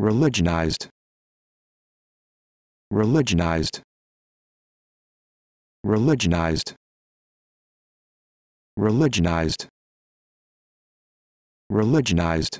religionized religionized religionized religionized religionized